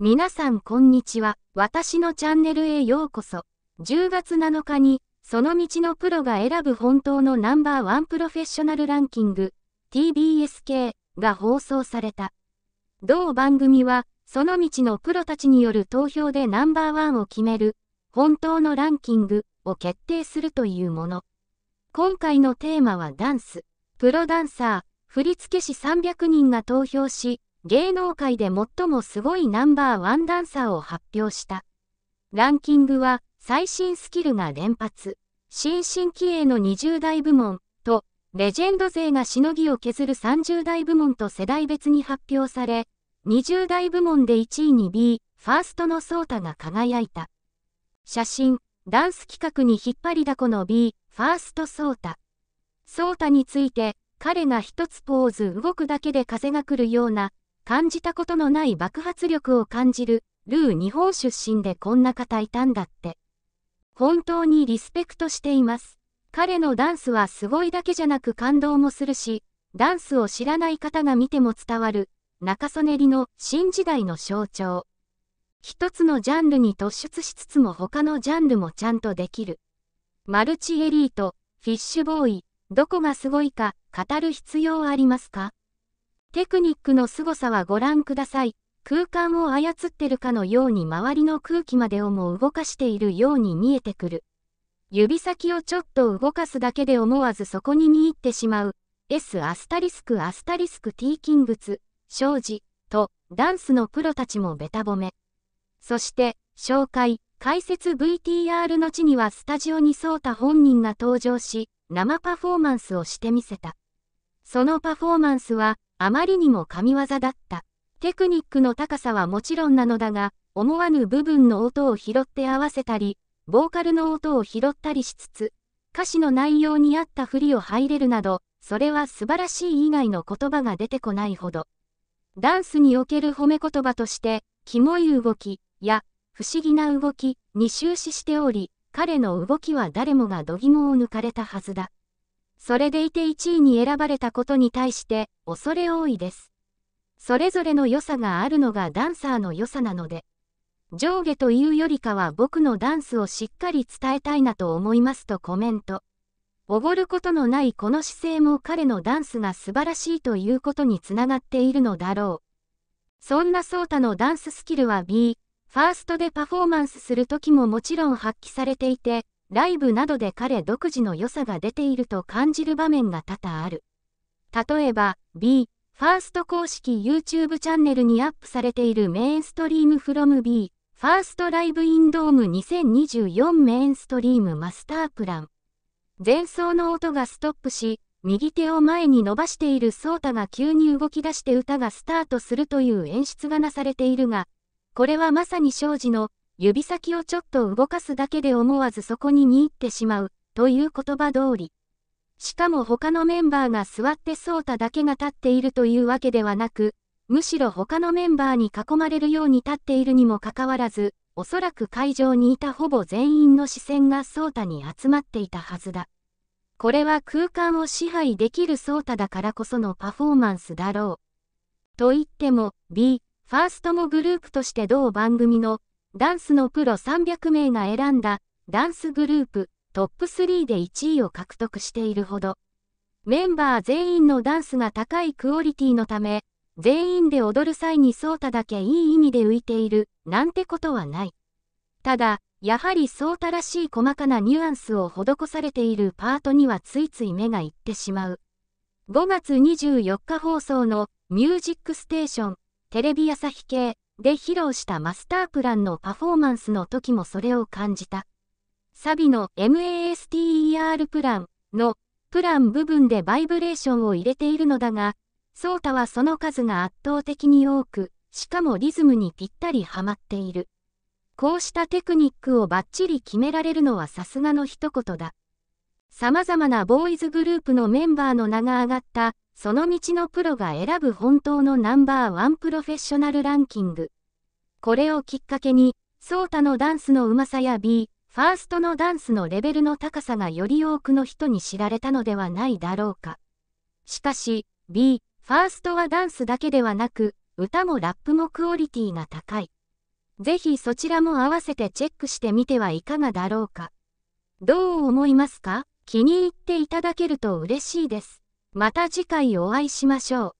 皆さんこんにちは。私のチャンネルへようこそ。10月7日に、その道のプロが選ぶ本当のナンバーワンプロフェッショナルランキング、TBSK が放送された。同番組は、その道のプロたちによる投票でナンバーワンを決める、本当のランキングを決定するというもの。今回のテーマはダンス。プロダンサー、振付師300人が投票し、芸能界で最もすごいナンバーワンダンサーを発表した。ランキングは、最新スキルが連発、新進気鋭の20代部門と、レジェンド勢がしのぎを削る30代部門と世代別に発表され、20代部門で1位に B、ファーストのソータが輝いた。写真、ダンス企画に引っ張りだこの B、ファーストソータ。ソータについて、彼が一つポーズ動くだけで風が来るような感じたことのない爆発力を感じる、ルー日本出身でこんな方いたんだって。本当にリスペクトしています。彼のダンスはすごいだけじゃなく感動もするし、ダンスを知らない方が見ても伝わる、中曽根里の新時代の象徴。一つのジャンルに突出しつつも他のジャンルもちゃんとできる。マルチエリート、フィッシュボーイ、どこがすごいか語る必要ありますかテクニックの凄さはご覧ください。空間を操ってるかのように周りの空気までをも動かしているように見えてくる。指先をちょっと動かすだけで思わずそこに見入ってしまう。S アスタリスクアスタリスク T 金物、障子、と、ダンスのプロたちもべた褒め。そして、紹介、解説 VTR の地にはスタジオにうた本人が登場し、生パフォーマンスをしてみせた。そのパフォーマンスは、あまりにも神業だった。テクニックの高さはもちろんなのだが、思わぬ部分の音を拾って合わせたり、ボーカルの音を拾ったりしつつ、歌詞の内容に合った振りを入れるなど、それは素晴らしい以外の言葉が出てこないほど。ダンスにおける褒め言葉として、キモい動きや不思議な動きに終始しており、彼の動きは誰もが度肝を抜かれたはずだ。それでいて1位に選ばれたことに対して恐れ多いです。それぞれの良さがあるのがダンサーの良さなので、上下というよりかは僕のダンスをしっかり伝えたいなと思いますとコメント。おごることのないこの姿勢も彼のダンスが素晴らしいということにつながっているのだろう。そんなソータのダンススキルは B、ファーストでパフォーマンスする時ももちろん発揮されていて、ライブなどで彼独自の良さが出ていると感じる場面が多々ある。例えば、B、ファースト公式 YouTube チャンネルにアップされているメインストリーム from B、ファーストライブインドーム2024メインストリームマスタープラン。前奏の音がストップし、右手を前に伸ばしているソータが急に動き出して歌がスタートするという演出がなされているが、これはまさに庄司の指先をちょっと動かすだけで思わずそこに見入ってしまう、という言葉通り。しかも他のメンバーが座ってソータだけが立っているというわけではなく、むしろ他のメンバーに囲まれるように立っているにもかかわらず、おそらく会場にいたほぼ全員の視線がソータに集まっていたはずだ。これは空間を支配できるソータだからこそのパフォーマンスだろう。と言っても、B、ファーストもグループとして同番組のダンスのプロ300名が選んだダンスグループトップ3で1位を獲得しているほど。メンバー全員のダンスが高いクオリティのため、全員で踊る際にソータだけいい意味で浮いているなんてことはない。ただ、やはりソータらしい細かなニュアンスを施されているパートにはついつい目がいってしまう。5月24日放送のミュージックステーションテレビ朝日系で披露したマスタープランのパフォーマンスの時もそれを感じた。サビの MASTER プランのプラン部分でバイブレーションを入れているのだが、ソータはその数が圧倒的に多く、しかもリズムにぴったりはまっている。こうしたテクニックをバッチリ決められるのはさすがの一言だ。様々なボーイズグループのメンバーの名が上がったその道のプロが選ぶ本当のナンバーワンプロフェッショナルランキング。これをきっかけに、ソータのダンスのうまさや B、ファーストのダンスのレベルの高さがより多くの人に知られたのではないだろうか。しかし、B、ファーストはダンスだけではなく、歌もラップもクオリティが高い。ぜひそちらも合わせてチェックしてみてはいかがだろうか。どう思いますか気に入っていただけると嬉しいです。また次回お会いしましょう。